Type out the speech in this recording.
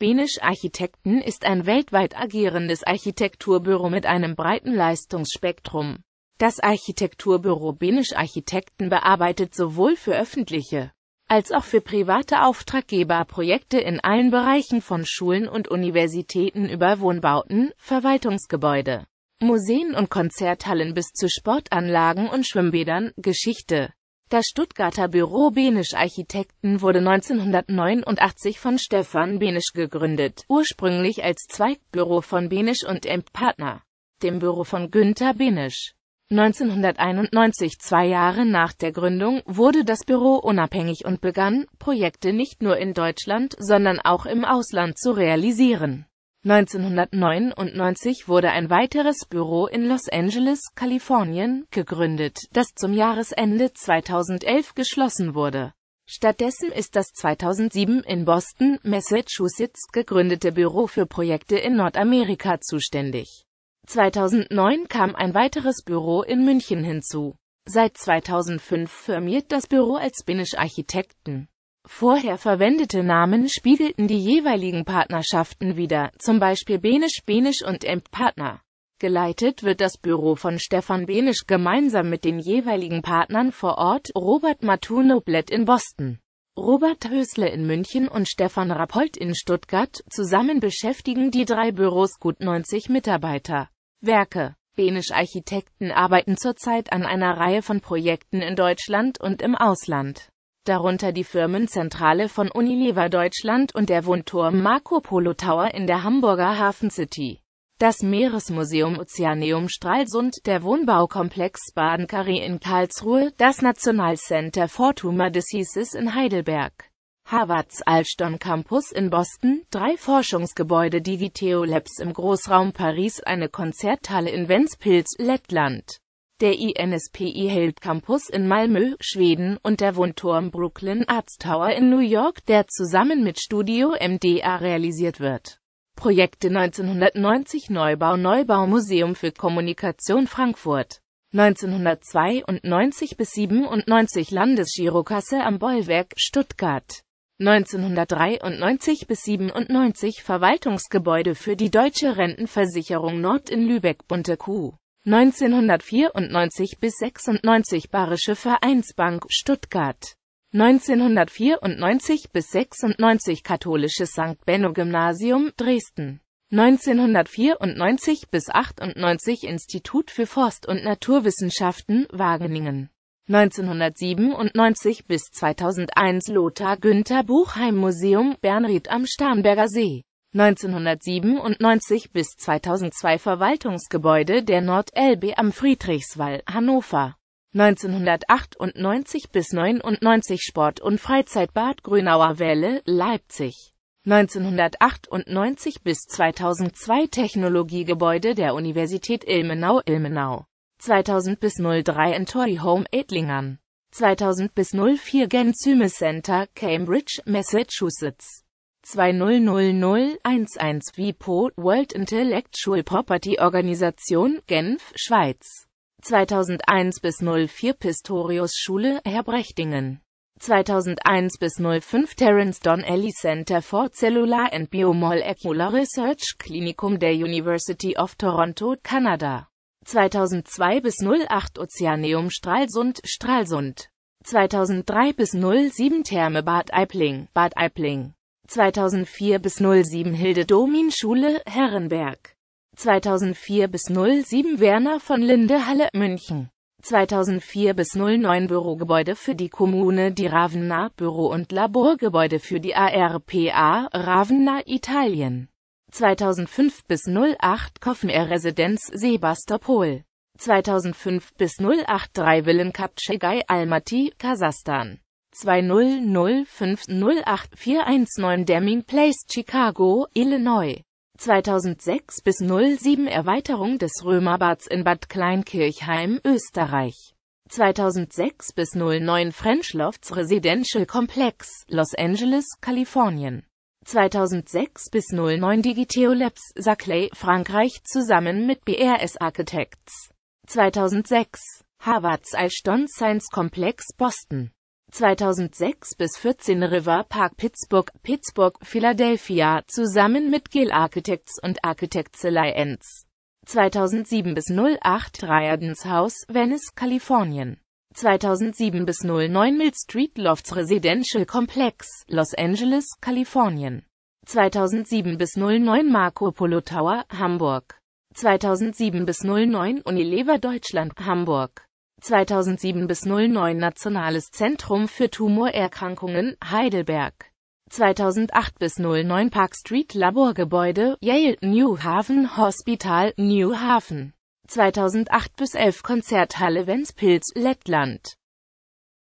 Benisch Architekten ist ein weltweit agierendes Architekturbüro mit einem breiten Leistungsspektrum. Das Architekturbüro Benisch Architekten bearbeitet sowohl für öffentliche als auch für private Auftraggeber Projekte in allen Bereichen von Schulen und Universitäten über Wohnbauten, Verwaltungsgebäude, Museen und Konzerthallen bis zu Sportanlagen und Schwimmbädern, Geschichte, das Stuttgarter Büro Benisch Architekten wurde 1989 von Stefan Benisch gegründet, ursprünglich als Zweigbüro von Benisch und Emp Partner, dem Büro von Günter Benisch. 1991, zwei Jahre nach der Gründung, wurde das Büro unabhängig und begann, Projekte nicht nur in Deutschland, sondern auch im Ausland zu realisieren. 1999 wurde ein weiteres Büro in Los Angeles, Kalifornien, gegründet, das zum Jahresende 2011 geschlossen wurde. Stattdessen ist das 2007 in Boston, Massachusetts gegründete Büro für Projekte in Nordamerika zuständig. 2009 kam ein weiteres Büro in München hinzu. Seit 2005 firmiert das Büro als Binnisch Architekten. Vorher verwendete Namen spiegelten die jeweiligen Partnerschaften wieder, zum Beispiel Benisch Benisch und Emp Partner. Geleitet wird das Büro von Stefan Benisch gemeinsam mit den jeweiligen Partnern vor Ort, Robert Mathunoblett in Boston. Robert Hösle in München und Stefan Rappold in Stuttgart, zusammen beschäftigen die drei Büros gut 90 Mitarbeiter. Werke Benisch Architekten arbeiten zurzeit an einer Reihe von Projekten in Deutschland und im Ausland darunter die Firmenzentrale von Unilever Deutschland und der Wohnturm Marco Polo Tower in der Hamburger Hafen City. Das Meeresmuseum Ozeaneum Stralsund, der Wohnbaukomplex Badenkari in Karlsruhe, das Nationalcenter Fortuna Diseases in Heidelberg, Harvards Alston Campus in Boston, drei Forschungsgebäude Digiteo Labs im Großraum Paris, eine Konzerthalle in Ventspils, Lettland der INSPI Hild Campus in Malmö, Schweden und der Wohnturm Brooklyn Arts Tower in New York, der zusammen mit Studio MDA realisiert wird. Projekte 1990 Neubau Neubau Museum für Kommunikation Frankfurt 1992 bis 97 Landesgirokasse am Bollwerk Stuttgart 1993 bis 97 Verwaltungsgebäude für die Deutsche Rentenversicherung Nord in Lübeck Bunte Kuh 1994 bis 96 Bayerische Vereinsbank Stuttgart 1994 bis 96 Katholisches St. Benno Gymnasium Dresden 1994 bis 98 Institut für Forst- und Naturwissenschaften Wageningen 1997 bis 2001 Lothar Günther Buchheim Museum Bernried am Starnberger See 1997 bis 2002 Verwaltungsgebäude der Nord-Elbe am Friedrichswall, Hannover. 1998 bis 99 Sport- und Freizeitbad Grünauer Welle, Leipzig. 1998 bis 2002 Technologiegebäude der Universität Ilmenau, Ilmenau. 2000 bis 03 Entori Home, Edlingern. 2000 bis 04 Gen Center, Cambridge, Massachusetts. 2000 WIPO, World Intellectual Property Organisation, Genf, Schweiz. 2001 bis 04 Pistorius Schule, Herbrechtingen. 2001 bis 05 Terence Don Ellie Center for Cellular and Biomolecular Research Klinikum der University of Toronto, Kanada. 2002 bis 08 Ozeaneum Stralsund, Stralsund. 2003 bis 07 Therme Bad Aibling, Bad Aibling. 2004 bis 07 Hilde Domin Schule, Herrenberg. 2004 bis 07 Werner von Linde Halle, München. 2004 bis 09 Bürogebäude für die Kommune, die Ravenna Büro- und Laborgebäude für die ARPA, Ravenna, Italien. 2005 bis 08 Koffenr Residenz Sebastopol. 2005 bis 08 Drei Villen Kapchegai Almaty, Kasachstan. 200508419 Deming Place, Chicago, Illinois. 2006 bis 07 Erweiterung des Römerbads in Bad Kleinkirchheim, Österreich. 2006 bis 09 Lofts Residential Complex, Los Angeles, Kalifornien. 2006 bis 09 Digiteo Labs, Saclay, Frankreich zusammen mit BRS Architects. 2006 Harvards Alston Science Complex, Boston. 2006 bis 14 River Park Pittsburgh, Pittsburgh, Philadelphia, zusammen mit Gill Architects und Architects Alliance. 2007 bis 08 Riordan's House, Venice, Kalifornien. 2007 bis 09 Mill Street Lofts Residential Complex, Los Angeles, Kalifornien. 2007 bis 09 Marco Polo Tower, Hamburg. 2007 bis 09 Unilever Deutschland, Hamburg. 2007 bis 09 Nationales Zentrum für Tumorerkrankungen, Heidelberg. 2008 bis 09 Park Street Laborgebäude, Yale, New Haven Hospital, New Haven. 2008 bis 11 Konzerthalle Ventspils, Lettland.